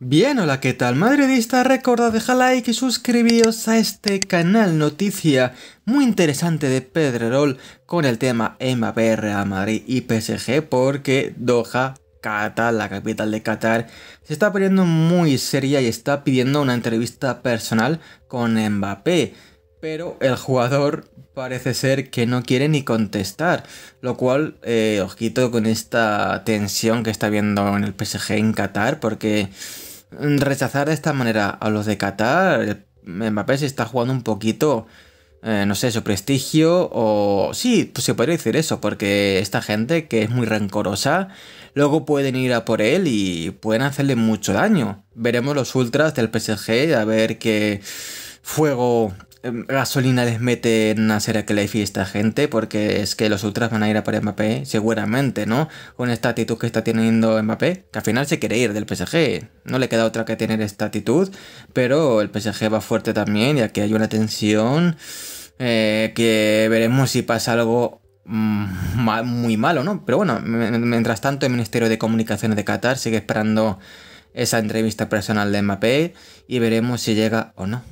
Bien, hola, ¿qué tal? Madridista, recordad dejar like y suscribiros a este canal noticia muy interesante de Pedrerol con el tema Mbappé, Real Madrid y PSG porque Doha, Qatar, la capital de Qatar, se está poniendo muy seria y está pidiendo una entrevista personal con Mbappé. Pero el jugador parece ser que no quiere ni contestar, lo cual eh, con esta tensión que está viendo en el PSG en Qatar porque rechazar de esta manera a los de Qatar, Mbappé se está jugando un poquito, eh, no sé, su prestigio o... Sí, pues se podría decir eso, porque esta gente que es muy rencorosa, luego pueden ir a por él y pueden hacerle mucho daño. Veremos los ultras del PSG a ver qué fuego Em, gasolina les mete a hacer le fiesta a gente, porque es que los ultras van a ir a por Mbappé, seguramente, ¿no? Con esta actitud que está teniendo Mbappé, que al final se quiere ir del PSG, no le queda otra que tener esta actitud, pero el PSG va fuerte también y aquí hay una tensión eh, que veremos si pasa algo mm, muy malo, ¿no? Pero bueno, mientras tanto el Ministerio de Comunicaciones de Qatar sigue esperando esa entrevista personal de Mbappé y veremos si llega o no.